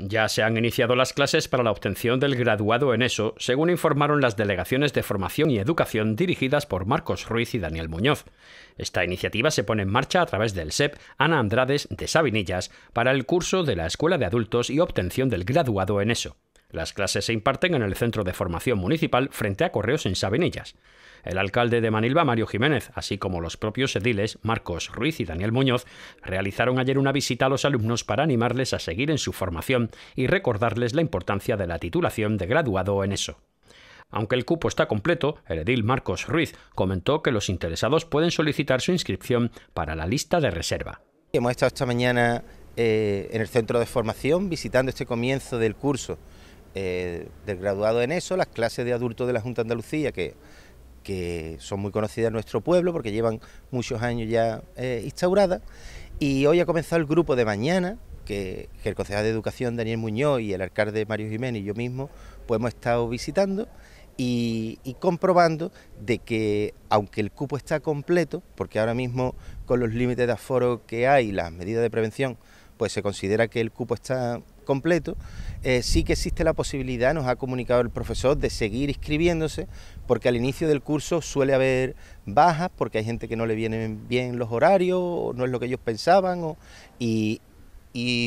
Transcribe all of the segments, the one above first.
Ya se han iniciado las clases para la obtención del graduado en eso, según informaron las delegaciones de formación y educación dirigidas por Marcos Ruiz y Daniel Muñoz. Esta iniciativa se pone en marcha a través del SEP Ana Andrades de Sabinillas para el curso de la Escuela de Adultos y obtención del graduado en eso. Las clases se imparten en el Centro de Formación Municipal frente a Correos en Sabinillas... El alcalde de Manilva, Mario Jiménez, así como los propios ediles, Marcos Ruiz y Daniel Muñoz, realizaron ayer una visita a los alumnos para animarles a seguir en su formación y recordarles la importancia de la titulación de graduado en eso. Aunque el cupo está completo, el edil Marcos Ruiz comentó que los interesados pueden solicitar su inscripción para la lista de reserva. Hemos estado esta mañana eh, en el centro de formación visitando este comienzo del curso eh, del graduado en eso, las clases de adultos de la Junta de Andalucía, que, que son muy conocidas en nuestro pueblo porque llevan muchos años ya eh, instauradas. Y hoy ha comenzado el grupo de mañana, que, el concejal de Educación Daniel Muñoz y el alcalde Mario Jiménez y yo mismo pues hemos estado visitando. Y, comprobando de que aunque el cupo está completo, porque ahora mismo con los límites de aforo que hay y las medidas de prevención, pues se considera que el cupo está completo, eh, sí que existe la posibilidad, nos ha comunicado el profesor, de seguir inscribiéndose, porque al inicio del curso suele haber bajas, porque hay gente que no le vienen bien los horarios, o no es lo que ellos pensaban, y,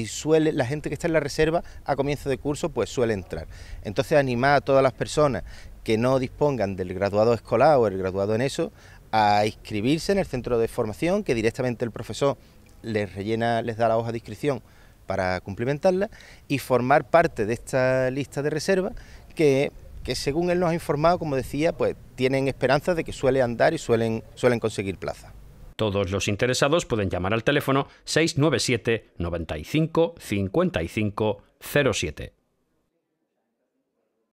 suele la gente que está en la reserva a comienzo de curso pues suele entrar. Entonces animar a todas las personas que no dispongan del graduado escolar o el graduado en eso a inscribirse en el centro de formación que directamente el profesor les rellena, les da la hoja de inscripción para cumplimentarla y formar parte de esta lista de reserva que, según él nos ha informado, como decía, pues tienen esperanza de que suele andar y suelen, suelen conseguir plaza. Todos los interesados pueden llamar al teléfono 697 95 55 07.